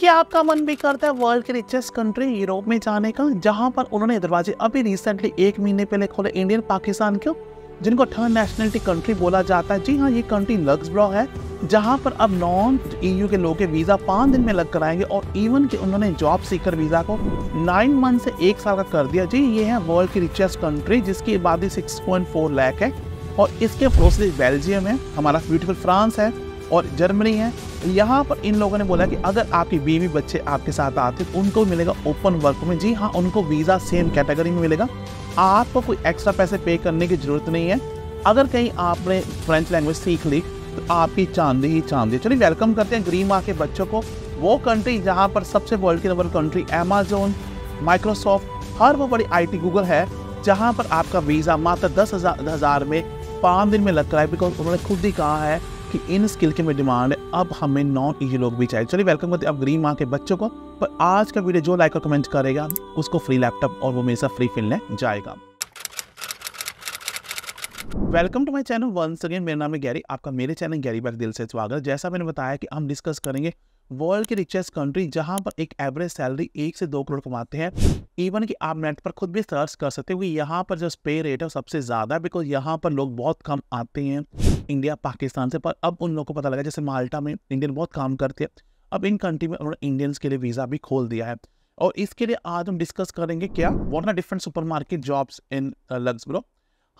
कि आपका मन भी करता है वर्ल्ड के रिचेस्ट कंट्री यूरोप में जाने का जहां पर उन्होंने दरवाजे अभी रिसेंटली एक महीने पहले खोले इंडियन पाकिस्तान के जिनको थर्ड नेशनलिटी कंट्री बोला जाता है जी हाँ ये कंट्री लग्सब्रॉ है जहां पर अब नॉन ईयू e के लोग वीज़ा पाँच दिन में लग कराएंगे और इवन कि उन्होंने जॉब सीकर वीज़ा को नाइन मंथ से एक साल का कर दिया जी ये है वर्ल्ड की रिचेस्ट कंट्री जिसकी आबादी सिक्स पॉइंट फोर लैक है और इसके प्रोसेस बेल्जियम है हमारा ब्यूटीफुल फ्रांस है और जर्मनी है यहाँ पर इन लोगों ने बोला कि अगर आपकी बीवी बच्चे आपके साथ आते तो उनको मिलेगा ओपन वर्क में जी हाँ उनको वीज़ा सेम कैटेगरी में मिलेगा आपको कोई एक्स्ट्रा पैसे पे करने की ज़रूरत नहीं है अगर कहीं आपने फ्रेंच लैंग्वेज सीख ली तो आपकी चांदी ही चांदी चलिए वेलकम करते हैं ग्रीमा के बच्चों को वो कंट्री जहाँ पर सबसे वर्ल्ड की नंबर कंट्री अमेजोन माइक्रोसॉफ्ट हर वो बड़ी टी गूगल है जहाँ पर आपका वीज़ा मात्र दस हज़ार में पाँच दिन में लग रहा है बिकॉज उन्होंने खुद ही कहा है कि इन स्किल की में डिमांड है अब हमें नॉन ई लोग भी चाहिए चलिए वेलकम करते हैं अब ग्रीन माँ के बच्चों को पर आज का वीडियो जो लाइक और कमेंट करेगा उसको फ्री लैपटॉप और वो मेरे साथ फ्री फिलने जाएगा welcome to my channel once again मेरा नाम है गैरी आपका मेरे चैनल गैरी बैक दिल से स्वागत जैसा मैंने बताया कि हम डिस्कस करेंगे वर्ल्ड की रिचेस्ट कंट्री जहां पर एक एवरेज सैलरी एक से दो करोड़ कमाते हैं इवन कि आप नेट पर खुद भी सर्च कर सकते हो कि यहाँ पर जो पे रेट है सबसे ज़्यादा है बिकॉज यहाँ पर लोग बहुत कम आते हैं इंडिया पाकिस्तान से पर अब उन लोगों को पता लगा जैसे माल्टा में इंडियन बहुत काम करते हैं अब इन कंट्री में उन्होंने इंडियंस के लिए वीज़ा भी खोल दिया है और इसके लिए आज हम डिस्कस करेंगे क्या what are different supermarket jobs in Lux Luxembourg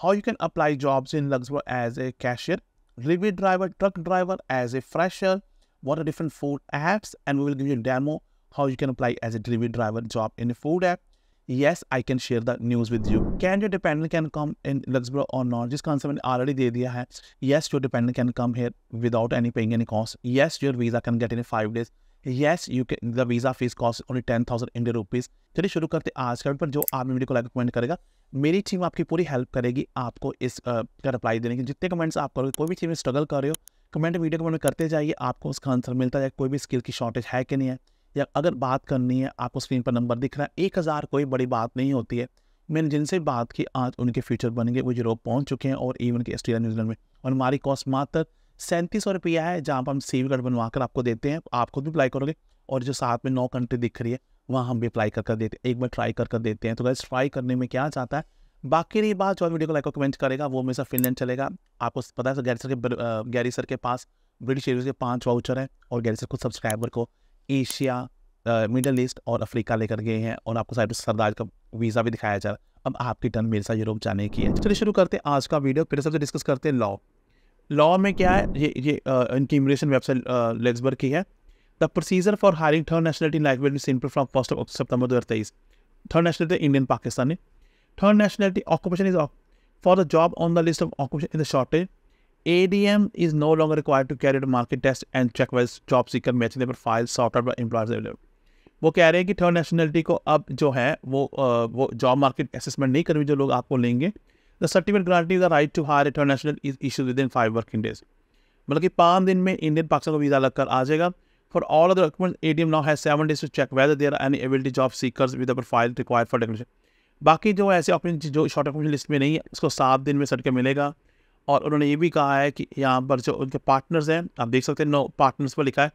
how you can apply jobs in Luxembourg as a cashier, delivery driver, truck driver, as a fresher, what are different food apps, and we will give you a demo how you can apply as a delivery driver job in a food app. Yes, I can share the news with you. Can your dependent can come in Luxembourg or not? This concept मैंने already gave दिया है. Yes, your dependent can come here without any paying any cost. Yes, your visa can get in five days. Yes U K the visa fees cost only ten thousand Indian rupees चलिए शुरू करते आज का पर जो आप video को like comment करेगा मेरी टीम आपकी पूरी हेल्प करेगी आपको इस का रिप्लाई देने की जितने कमेंट्स आप करोगे कोई भी चीज़ में स्ट्रगल कर रहे हो कमेंट वीडियो कमेंट करते जाइए आपको उसका आंसर मिलता है कोई भी स्किल की शॉर्टेज है कि नहीं है या अगर बात करनी है आपको स्क्रीन पर नंबर दिख रहा है एक हज़ार कोई बड़ी बात नहीं होती है मैंने जिनसे बात की आज उनके फ्यूचर बनेंगे वो यूरोप पहुंच चुके हैं और इवन के ऑस्ट्रेलिया न्यूजीलैंड में और हमारी कॉस्ट मात्र सैंतीस सौ रुपया है जहाँ पर हम सेव कार्ड बनवा कर आपको देते हैं आप खुद भी अप्लाई करोगे और जो साथ में नौ कंट्री दिख रही है वहाँ हम भी अप्लाई कर कर देते हैं एक बार ट्राई कर कर देते हैं तो गैस ट्राई करने में क्या चाहता है बाकी रही बात जो वीडियो को लाइक और कमेंट करेगा वो साथ फिनलैंड चलेगा आपको पता है गैरी सर के गैरी सर के पास ब्रिटिश एयरवेज के पाँच वाउचर हैं और गैरी सर खुद सब्सक्राइबर को एशिया मिडल ईस्ट और अफ्रीका लेकर गए हैं और आपको साइड सरदार का वीज़ा भी दिखाया जा रहा है अब आपकी टर्न मेरे साथ यूरोप जाने की है चलिए शुरू करते हैं आज का वीडियो फिर सबसे डिस्कस करते हैं लॉ लॉ में क्या है ये ये इनकी इमिग्रेशन वेबसाइट लेक्सबर्ग की है the procedure for hiring third nationality like will simple from first of सितंबर दो हज़ार तेईस third nationality Indian Pakistani third nationality occupation is for the job on the list of occupation in the shortage A D M is no longer require to carry market test and check wise job seeker matching file file software by employers वो कह रहे हैं कि third nationality को अब जो है वो वो जॉब मार्केट असेसमेंट नहीं करेंगे जो लोग आपको लेंगे the certificate granting the right to hire international national is issues within five working days मतलब कि पाँच दिन में इंडियन पाकिस्तान को वीज़ा लगकर आ जाएगा for all other document A D M now has seven days to check whether there any ability job seekers with profile require for decoration बाकी जो ऐसे ऑप्शन जो शॉर्ट ऑप्शन लिस्ट में नहीं है उसको सात दिन में के मिलेगा और उन्होंने ये भी कहा है कि यहाँ पर जो उनके पार्टनर्स हैं आप देख सकते हैं नो पार्टनर्स पर लिखा है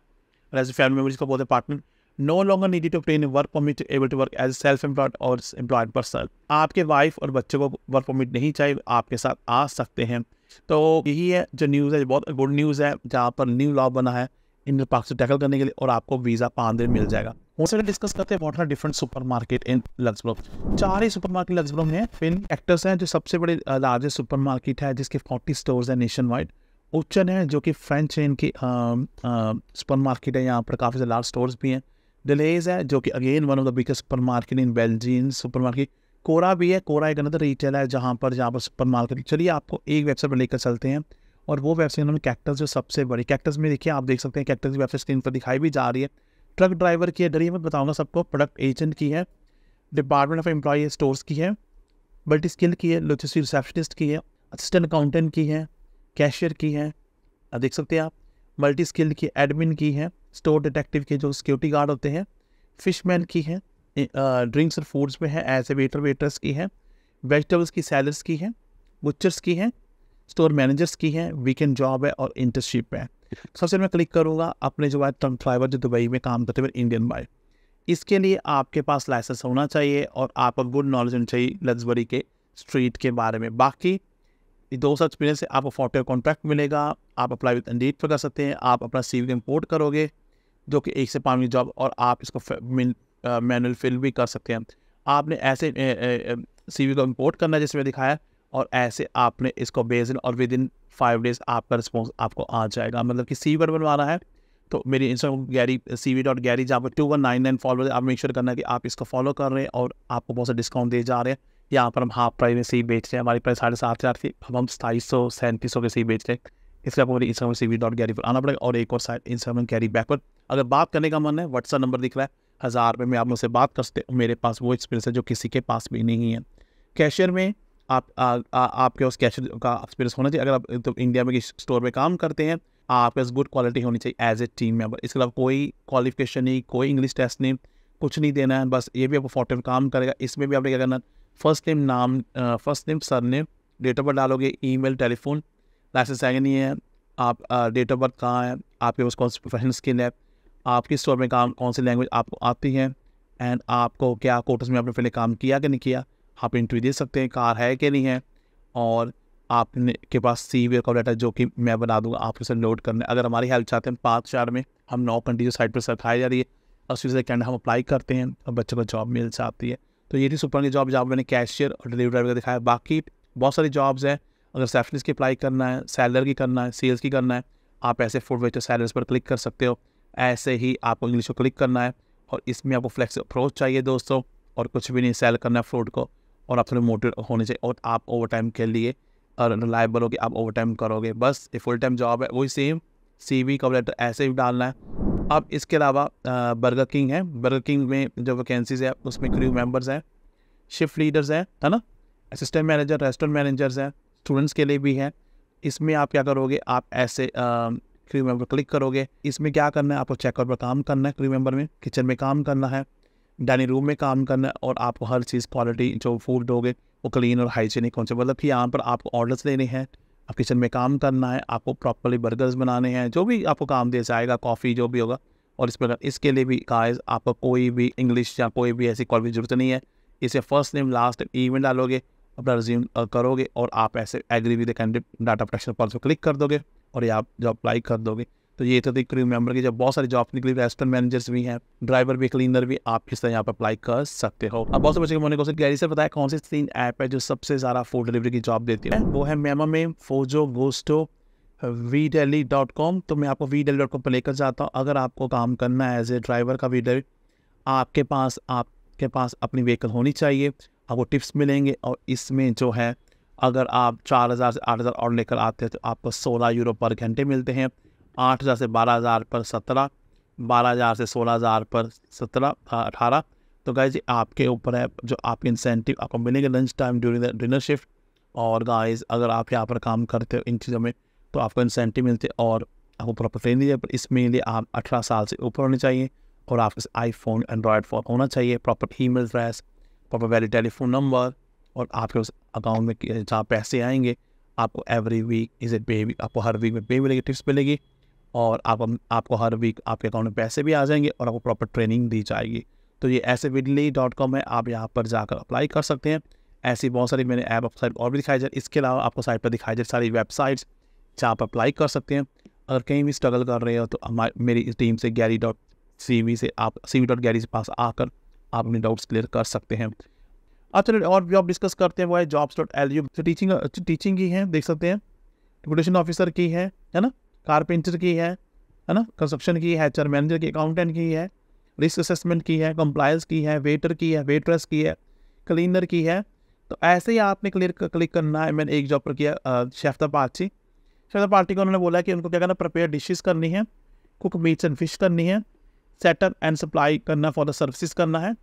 और ऐसे फैमिली मेम्बर्स को बोलते हैं partner no longer needy to obtain work permit able to work as self employed और एम्प्लॉयड पर्सन आपके वाइफ और बच्चों को वर्क परमिट नहीं चाहिए आपके साथ आ सकते हैं तो यही है जो न्यूज़ है जो बहुत गुड न्यूज़ है जहाँ पर न्यू लॉ बना है इन पार्क से टैकल करने के लिए और आपको वीज़ा पाँच दिन मिल जाएगा और डिस्कस करते हैं what are different supermarket in Luxembourg चार ही सुपर मार्केट लग्जबर्ग में फिन एक्टर्स हैं जो सबसे बड़े लार्जेस्ट सुपर मार्केट है जिसके फोर्टी स्टोर्स है नेशन वाइड उच्चन है जो कि फ्रेंच है इनकी सुपर मार्केट है यहाँ पर काफ़ी ज्यादा लार्ज स्टोर्स भी हैं डिलेज है जो कि again one of the biggest supermarket in Belgian supermarket Cora भी है कोरा एक अंदर रिटेल है जहाँ पर जहाँ पर सुपर मार्केट चलिए आपको एक वेबसाइट पर लेकर चलते हैं और वो वेबसाइट उन्होंने कैक्टस जो सबसे बड़ी कैक्टस में देखिए आप देख सकते हैं कैक्टस की वेबसाइट स्क्रीन पर दिखाई भी जा रही है ट्रक ड्राइवर की है डरिए मैं बताऊँगा सबको प्रोडक्ट एजेंट की है डिपार्टमेंट ऑफ एम्प्लॉय स्टोर्स की है मल्टी स्किल की है लोचिस रिसेप्शनिस्ट की है असिस्टेंट अकाउंटेंट की है कैशियर की है देख सकते हैं आप मल्टी स्किल्ड की एडमिन की है स्टोर डिटेक्टिव के जो सिक्योरिटी गार्ड होते हैं फिशमैन की है ड्रिंक्स और फूड्स में है एज ए वेटर वेटर्स की है वेजिटेबल्स की सैलर्स की है बुचर्स की है स्टोर मैनेजर्स की है वीकेंड जॉब है और इंटर्नशिप है सबसे मैं क्लिक करूँगा अपने जो है ट्रम ड्राइवर जो दुबई में काम करते हुए इंडियन बाय इसके लिए आपके पास लाइसेंस होना चाहिए और आपका गुड नॉलेज होनी चाहिए लग्जरी के स्ट्रीट के बारे में बाकी दो साल एक्सपीरियंस से आपको सॉफ्टवेयर कॉन्ट्रैक्ट मिलेगा आप अप्लाई विद इंडीड पर कर सकते हैं आप अपना सी इम्पोर्ट करोगे जो कि एक से पाँच मिनट जॉब और आप इसको मैनुअल फिल भी कर सकते हैं आपने ऐसे सी को इम्पोर्ट करना जिसमें दिखाया और ऐसे आपने इसको बेज इन और विद इन फाइव डेज आपका रिस्पॉन्स आपको आ जाएगा मतलब कि सी पर बनवाना है तो मेरी Instagram Gary C V dot Gary जहाँ पर two one nine nine follower आप मेक श्योर करना है कि आप इसको फॉलो कर रहे हैं और आपको बहुत सा डिस्काउंट दिए जा रहे हैं यहाँ पर हम हाफ प्राइस में सीट बेच रहे हैं हमारी प्राइस साढ़े सात हज़ार थी अब हम सताईस सौ सैंतीस सौ के सीट बेच रहे हैं इसलिए आपको मेरी Instagram C V dot Gary पर आना पड़ेगा और एक और साइड इंस्टाग्राम कैरी बैक पर अगर बात करने का मन है व्हाट्सअप नंबर दिख रहा है हज़ार रुपये में आप लोग से बात कर सकते हैं मेरे पास वो एक्सपीरियंस है जो किसी के पास भी नहीं है कैशियर में आप आ, आ, आ, आपके उस कैशियर का एक्सपीरियंस होना चाहिए अगर आप तो इंडिया में किसी स्टोर में काम करते हैं आपके पास गुड क्वालिटी होनी चाहिए एज ए टीम मेम्बर इसके अलावा कोई क्वालिफिकेशन नहीं कोई इंग्लिश टेस्ट नहीं कुछ नहीं देना है बस ये भी आपको फोटो काम करेगा इसमें भी आपने क्या करना फर्स्ट नेम नाम first name surname date of birth डालोगे ई मेल टेलीफोन लाइसेंस है नहीं है आप डेट ऑफ बर्थ कहाँ है आपके पास कौन सी प्रोफेशनल स्किल है आपके स्टोर में काम कौन सी लैंग्वेज आपको आती है एंड आपको क्या कोर्टस में आपने पहले काम किया कि नहीं किया आप इंटरव्यू दे सकते हैं कार है कि नहीं है और आपने के पास सी वी का डाटा जो कि मैं बना दूंगा आपको उसे लोड करना अगर हमारी हेल्प चाहते हैं पाँच चार में हम नौ कंट्री जो साइट पर रखाई जा रही है अस्सी से कैंड हम अप्लाई करते हैं और बच्चों को जॉब मिल जाती है तो ये थी सुपर की जॉब जहाँ मैंने कैशियर और डिलीवरी ड्राइवर का दिखाया बाकी बहुत सारी जॉब्स हैं अगर सेफ्टनेस की अप्लाई करना है सैलर की करना है सेल्स की करना है आप ऐसे फूड वेस्टर सैलर्स पर क्लिक कर सकते हो ऐसे ही आपको इंग्लिश को क्लिक करना है और इसमें आपको फ्लेक्स अप्रोच चाहिए दोस्तों और कुछ भी नहीं सेल करना है फ्रूट को और आप थोड़े मोटिव होने चाहिए और आप ओवर टाइम के लिए और रिलायबल हो कि आप ओवर टाइम करोगे बस ये फुल टाइम जॉब है वही same C V cover letter ऐसे ही डालना है अब इसके अलावा बर्गर किंग है बर्गर किंग में जो वैकेंसीज है उसमें क्रू मेंबर्स हैं शिफ्ट लीडर्स हैं है ना असिस्टेंट मैनेजर रेस्टोरेंट मैनेजर्स हैं स्टूडेंट्स के लिए भी हैं इसमें आप क्या करोगे आप ऐसे क्रू मेंबर क्लिक करोगे इसमें क्या करना है आपको चेकआउट पर काम करना है क्रू मेंबर में किचन में काम करना है डाइनिंग रूम में काम करना है और आपको हर चीज़ क्वालिटी जो फूड दोगे वो क्लीन और हाइजीनिक कौन से मतलब कि यहाँ पर आपको ऑर्डर्स लेने हैं आप किचन में काम करना है आपको प्रॉपरली बर्गर्स बनाने हैं जो भी आपको काम दे जाएगा कॉफ़ी जो भी होगा और इस प्रकार इसके लिए भी काज आपको कोई भी इंग्लिश या कोई भी ऐसी कॉल जरूरत नहीं है इसे फर्स्ट नेम लास्ट ईमेल डालोगे अपना रिज्यूम करोगे और आप ऐसे agree with candidate data protection पर क्लिक कर दोगे और ये आप जो अप्लाई कर दोगे तो ये तो एक मेम्बर की जब बहुत सारी जॉब निकली रेस्टोरेंट मैनेजर्स भी हैं ड्राइवर भी क्लीनर भी आप इस तरह यहाँ पर अप्लाई कर सकते हो अब बहुत से बच्चे मैंने क्वेश्चन गैरी से बताया कौन सी तीन ऐप है जो सबसे ज़्यादा फूड डिलीवरी की जॉब देती है वो है मेमा में फोजो गोस्टो वी डेली डॉट कॉम तो मैं आपको वी डेली डॉट कॉम पर लेकर जाता हूँ अगर आपको काम करना है एज ए ड्राइवर का वी डेली आपके पास आपके पास अपनी व्हीकल होनी चाहिए आपको टिप्स मिलेंगे और इसमें जो है अगर आप चार हज़ार से आठ हज़ार और लेकर आते हैं तो आपको सोलह यूरो पर घंटे मिलते हैं आठ हज़ार से बारह हज़ार पर सत्रह बारह हज़ार से सोलह हज़ार पर सत्रह अठारह तो गाइज आपके ऊपर है जो आपके इंसेंटिव आपको मिलेंगे lunch time during the dinner shift और गाइज अगर आप यहाँ पर काम करते हो इन चीज़ों में तो आपको इंसेंटिव मिलते और आपको प्रॉपर ट्रेन दी पर इसमें लिए आप अठारह साल से ऊपर होने चाहिए और आपके आईफोन एंड्रॉयड फ़ोन होना चाहिए proper email address proper valid telephone number और आपके उस अकाउंट में जहाँ पैसे आएंगे आपको एवरी वीक इज ए पे आपको हर वीक में पे मिलेगी टिप्स मिलेगी और आप आपको हर वीक आपके अकाउंट में पैसे भी आ जाएंगे और आपको प्रॉपर ट्रेनिंग दी जाएगी तो ये ऐसे विडली डॉट कॉम है आप यहाँ पर जाकर अप्लाई कर सकते हैं ऐसी बहुत सारी मैंने ऐप वेबसाइट और भी दिखाई जाए इसके अलावा आपको साइट पर दिखाई जाए सारी वेबसाइट्स जहाँ आप अप्लाई कर सकते हैं अगर कहीं भी स्ट्रगल कर रहे हो तो हमारी मेरी टीम से गैरी डॉट सी वी से आप सी वी डॉट गैरी से पास आकर आप अपने डाउट्स क्लियर कर सकते हैं अब अच्छा, और और आप डिस्कस करते हैं वो है jobs dot L U teaching teaching की है देख सकते हैं डिपोटेशन ऑफिसर की है है ना कारपेंटर की है है ना कंस्ट्रक्शन की है एच मैनेजर की अकाउंटेंट की है रिस्क असेसमेंट की है कंप्लायंस की है वेटर की है वेटरस की है क्लीनर की है तो ऐसे ही आपने क्लियर क्लिक करना है मैंने एक जॉब पर किया शेफ्ता पार्टी शेफ्ता पार्टी को उन्होंने बोला कि उनको क्या करना प्रिपेयर डिशेस करनी है कुक मीट्स एंड फिश करनी है सेटअप एंड सप्लाई करना फॉर द सर्विसेज करना है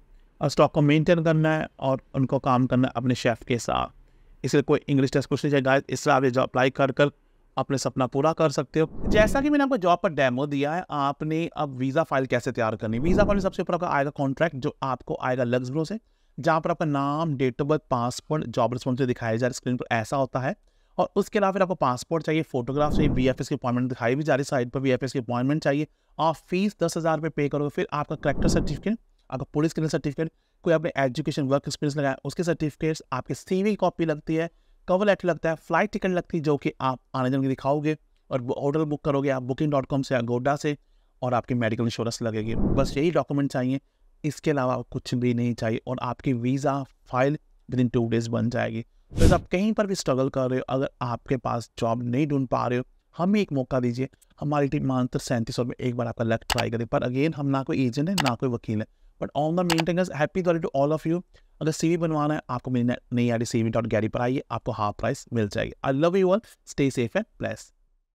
और स्टॉक को मेंटेन करना है और उनको काम करना है अपने शेफ़ के साथ इसलिए कोई इंग्लिश टेस्ट कुछ नहीं चाहिए गाइस इस तरह आप ये जॉब अप्लाई कर कर अपने सपना पूरा कर सकते हो जैसा कि मैंने आपको जॉब पर डेमो दिया है आपने अब वीज़ा फाइल कैसे तैयार करनी वीज़ा फाइल में सबसे ऊपर आपका आएगा कॉन्ट्रैक्ट जो आपको आएगा लग्जब्रो से जहाँ पर आपका नाम date of birth passport job responsive दिखाया जा रहा है स्क्रीन पर ऐसा होता है और उसके अलावा फिर आपको पासपोर्ट चाहिए फोटोग्राफ चाहिए बी की अपॉइंटमेंट दिखाई भी जा रही साइड पर बी की अपॉइंटमेंट चाहिए आप फीस दस हज़ार रुपये पे करोगे फिर आपका करेक्टर सर्टिफिकेट आपका पुलिस के सर्टिफिकेट कोई आपने एजुकेशन वर्क एक्सपीरियंस लगाया उसके सर्टिफिकेट्स आपकी वी कॉपी लगती है कवर लेटर लगता है फ्लाइट टिकट लगती है जो कि आप आने जाने दिखाओगे और होटल बुक करोगे आप बुकिंग डॉट कॉम से अगोडा से और आपकी मेडिकल इंश्योरेंस लगेगी बस यही डॉक्यूमेंट चाहिए इसके अलावा कुछ भी नहीं चाहिए और आपकी visa file within two days बन जाएगी तो आप कहीं पर भी स्ट्रगल कर रहे हो अगर आपके पास जॉब नहीं ढूंढ पा रहे हो हमें एक मौका दीजिए हमारी टीम मानते सैंतीस सौ में एक बार आपका लक ट्राई करे पर अगेन हम ना कोई एजेंट है ना कोई वकील है but on the main thing happy Diwali to all of you अगर सीवी बनवाना है आपको मेरी नई I D C V dot Gary पर आइए आपको हाफ प्राइस मिल जाएगी I love you all stay safe and plus